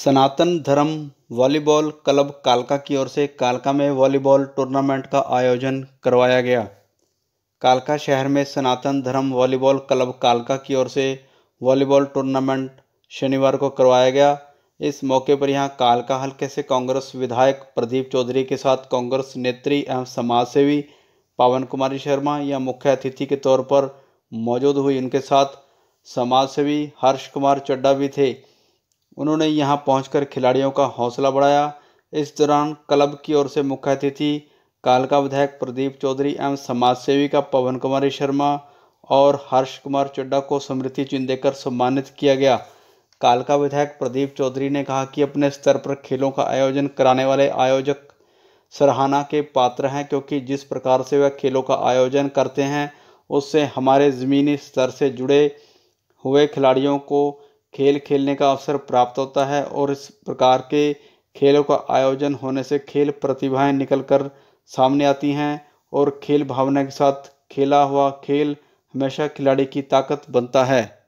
सनातन धर्म volleyball club कालका की ओर से कालका में वॉलीबॉल टूर्नामेंट का आयोजन करवाया गया कालका शहर में सनातन धर्म वॉलीबॉल क्लब कालका की ओर से वॉलीबॉल टूर्नामेंट शनिवार को करवाया गया इस मौके पर यहां कालका हल्के से कांग्रेस विधायक प्रदीप चौधरी के साथ कांग्रेस नेत्री एवं समाजसेवी पावन कुमारी शर्मा या मुख्य अतिथि के तौर पर मौजूद हुई उनके साथ समाजसेवी हर्ष कुमार चड्डा भी थे उन्होंने यहां पहुंचकर खिलाड़ियों का हौसला बढ़ाया इस दौरान क्लब की ओर से मुख्य अतिथि कालका विधायक प्रदीप चौधरी एवं समाज सेविका पवन कुमारी शर्मा और हर्ष कुमार चड्डा को स्मृति चिन्ह देकर सम्मानित किया गया कालका विधायक प्रदीप चौधरी ने कहा कि अपने स्तर पर खेलों का आयोजन कराने वाले आयोजक सराहना के पात्र हैं क्योंकि जिस प्रकार से वह खेलों का आयोजन करते हैं उससे हमारे ज़मीनी स्तर से जुड़े हुए खिलाड़ियों को खेल खेलने का अवसर प्राप्त होता है और इस प्रकार के खेलों का आयोजन होने से खेल प्रतिभाएं निकलकर सामने आती हैं और खेल भावना के साथ खेला हुआ खेल हमेशा खिलाड़ी की ताकत बनता है